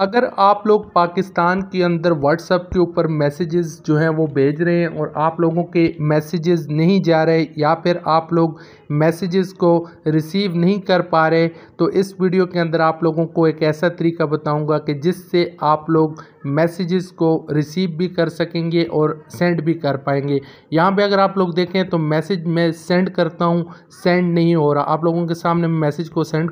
अगर आप लोग पाकिस्तान के अंदर व्हाट्सअप के ऊपर मैसेजेस जो हैं वो भेज रहे हैं और आप लोगों के मैसेजेस नहीं जा रहे या फिर आप लोग मैसेजेस को रिसीव नहीं कर पा रहे तो इस वीडियो के अंदर आप लोगों को एक ऐसा तरीका बताऊंगा कि जिससे आप लोग मैसेजेस को रिसीव भी कर सकेंगे और सेंड भी कर पाएंगे यहाँ पर अगर आप लोग देखें तो मैसेज मैं सेंड करता हूँ सेंड नहीं हो रहा आप लोगों के सामने मैसेज को सेंड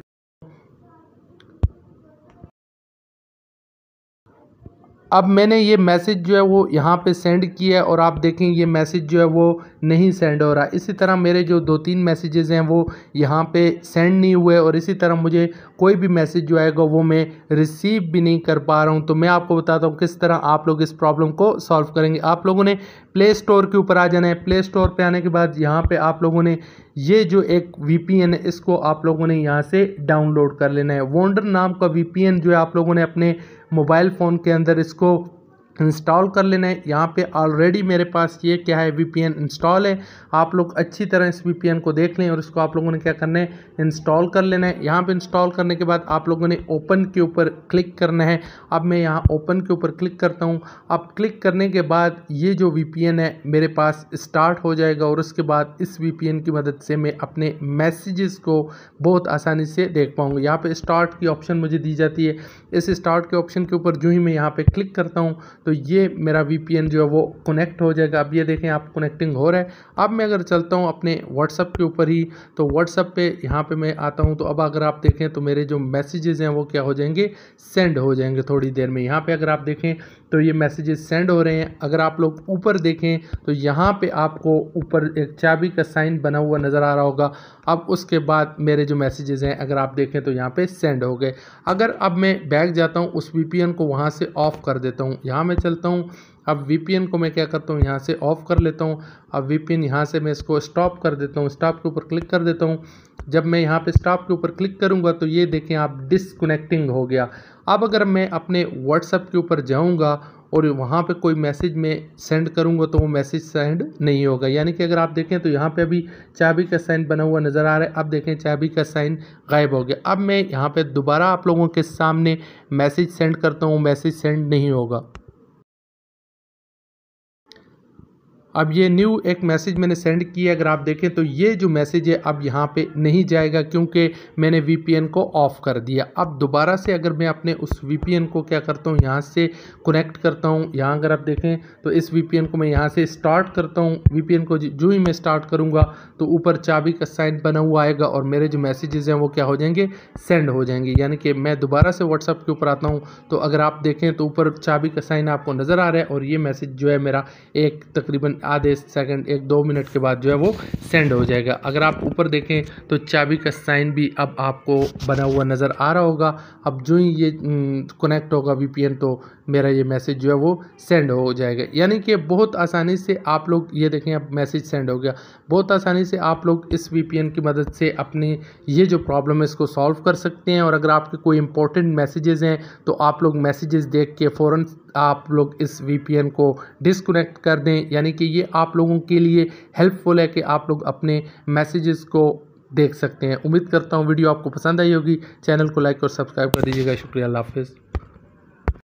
अब मैंने ये मैसेज जो है वो यहाँ पे सेंड किया है और आप देखें ये मैसेज जो है वो नहीं सेंड हो रहा इसी तरह मेरे जो दो तीन मैसेजेस हैं वो यहाँ पे सेंड नहीं हुए और इसी तरह मुझे कोई भी मैसेज जो आएगा वो मैं रिसीव भी नहीं कर पा रहा हूँ तो मैं आपको बताता हूँ किस तरह आप लोग इस प्रॉब्लम को सॉल्व करेंगे आप लोगों ने प्ले स्टोर के ऊपर आ जाना है प्ले स्टोर पर आने के बाद यहाँ पर आप लोगों ने ये जो एक वी है इसको आप लोगों ने यहाँ से डाउनलोड कर लेना है वोंडर नाम का वी जो है आप लोगों ने अपने मोबाइल फ़ोन के अंदर इसको इंस्टॉल कर लेना है यहाँ पे ऑलरेडी मेरे पास ये क्या है वीपीएन इंस्टॉल है आप लोग अच्छी तरह इस वीपीएन को देख लें और इसको आप लोगों ने क्या करना है इंस्टॉल कर लेना है यहाँ पे इंस्टॉल करने के बाद आप लोगों ने ओपन के ऊपर क्लिक करना है अब मैं यहाँ ओपन के ऊपर क्लिक करता हूँ अब क्लिक करने के बाद ये जो वी है मेरे पास स्टार्ट हो जाएगा और उसके बाद इस वी की मदद से मैं अपने मैसेजेस को बहुत आसानी से देख पाऊँगा यहाँ पर स्टार्ट की ऑप्शन मुझे दी जाती है इस स्टार्ट के ऑप्शन के ऊपर जो ही मैं यहाँ पर क्लिक करता हूँ तो ये मेरा वी जो है वो कनेक्ट हो जाएगा अब ये देखें आप कनेक्टिंग हो रहा है अब मैं अगर चलता हूँ अपने व्हाट्सअप के ऊपर ही तो व्हाट्सअप पे यहाँ पे मैं आता हूँ तो अब अगर आप देखें तो मेरे जो मैसेजेस हैं वो क्या हो जाएंगे सेंड हो जाएंगे थोड़ी देर में यहाँ पर अगर आप देखें तो ये मैसेजेस सेंड हो रहे हैं अगर आप लोग ऊपर देखें तो यहाँ पे आपको ऊपर एक चाबी का साइन बना हुआ नज़र आ रहा होगा अब उसके बाद मेरे जो मैसेजेस हैं अगर आप देखें तो यहाँ पे सेंड हो गए अगर अब मैं बैग जाता हूँ उस वी को वहाँ से ऑफ़ कर देता हूँ यहाँ मैं चलता हूँ अब वीपीएन को मैं क्या करता हूँ यहाँ से ऑफ़ कर लेता हूँ अब वीपीएन यहाँ से मैं इसको स्टॉप कर देता हूँ स्टॉप के ऊपर क्लिक कर देता हूँ जब मैं यहाँ पे स्टॉप के ऊपर क्लिक करूँगा तो ये देखें आप डिसकनेक्टिंग हो गया अब अगर मैं अपने व्हाट्सएप के ऊपर जाऊँगा और वहाँ पे कोई मैसेज में सेंड करूँगा तो वो मैसेज सेंड नहीं होगा यानी कि अगर आप देखें तो यहाँ पे अभी चाबी का साइन बना हुआ नज़र आ रहा है अब देखें चाबी का साइन गायब हो गया अब मैं यहाँ पे दोबारा आप लोगों के सामने मैसेज सेंड करता हूँ मैसेज सेंड नहीं होगा अब ये न्यू एक मैसेज मैंने सेंड किया अगर आप देखें तो ये जो मैसेज है अब यहाँ पे नहीं जाएगा क्योंकि मैंने वीपीएन को ऑफ़ कर दिया अब दोबारा से अगर मैं अपने उस वीपीएन को क्या करता हूँ यहाँ से कनेक्ट करता हूँ यहाँ अगर आप देखें तो इस वीपीएन को मैं यहाँ से स्टार्ट करता हूँ वी को जो ही मैं स्टार्ट करूँगा तो ऊपर चाबी का साइन बना हुआ आएगा और मेरे जो मैसेजेज़ हैं वो क्या हो जाएंगे सेंड हो जाएंगे यानी कि मैं दोबारा से व्हाट्सअप के ऊपर आता हूँ तो अगर आप देखें तो ऊपर चाबी का साइन आपको नज़र आ रहा है और ये मैसेज जो है मेरा एक तकरीबन आधे सेकंड एक दो मिनट के बाद जो है वो सेंड हो जाएगा अगर आप ऊपर देखें तो चाबी का साइन भी अब आपको बना हुआ नज़र आ रहा होगा अब जो ही ये कनेक्ट होगा वी तो मेरा ये मैसेज जो है वो सेंड हो जाएगा यानी कि बहुत आसानी से आप लोग ये देखें अब मैसेज सेंड हो गया बहुत आसानी से आप लोग इस वी की मदद से अपनी ये जो प्रॉब्लम है इसको सॉल्व कर सकते हैं और अगर आपके कोई इंपॉर्टेंट मैसेजेस हैं तो आप लोग मैसेजेस देख के फ़ौर आप लोग इस वी को डिसकनेक्ट कर दें यानी कि ये आप लोगों के लिए हेल्पफुल है कि आप लोग अपने मैसेजेस को देख सकते हैं उम्मीद करता हूँ वीडियो आपको पसंद आई होगी चैनल को लाइक और सब्सक्राइब कर दीजिएगा शुक्रिया अल्लाह हाफिज़